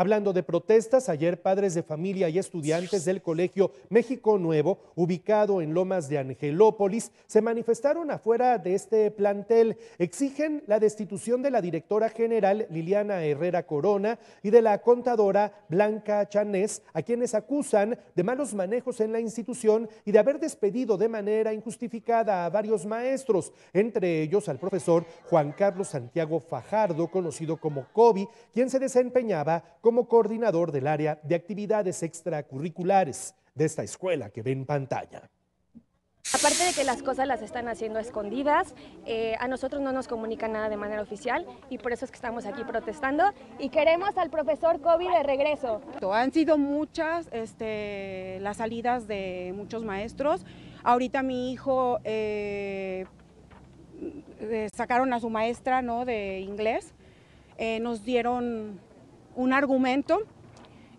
Hablando de protestas, ayer padres de familia y estudiantes del Colegio México Nuevo, ubicado en Lomas de Angelópolis, se manifestaron afuera de este plantel. Exigen la destitución de la directora general Liliana Herrera Corona y de la contadora Blanca Chanés, a quienes acusan de malos manejos en la institución y de haber despedido de manera injustificada a varios maestros, entre ellos al profesor Juan Carlos Santiago Fajardo, conocido como Kobe, quien se desempeñaba como como coordinador del área de actividades extracurriculares de esta escuela que ve en pantalla. Aparte de que las cosas las están haciendo escondidas, eh, a nosotros no nos comunican nada de manera oficial y por eso es que estamos aquí protestando y queremos al profesor Kobe de regreso. Han sido muchas este, las salidas de muchos maestros. Ahorita mi hijo eh, eh, sacaron a su maestra ¿no? de inglés, nos dieron un argumento.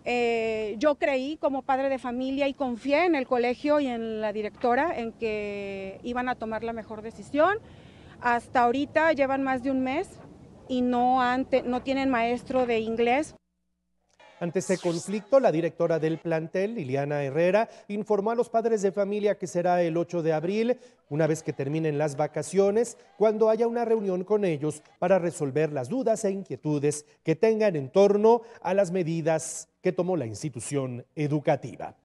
Eh, yo creí como padre de familia y confié en el colegio y en la directora en que iban a tomar la mejor decisión. Hasta ahorita llevan más de un mes y no, no tienen maestro de inglés. Ante este conflicto, la directora del plantel, Liliana Herrera, informó a los padres de familia que será el 8 de abril, una vez que terminen las vacaciones, cuando haya una reunión con ellos para resolver las dudas e inquietudes que tengan en torno a las medidas que tomó la institución educativa.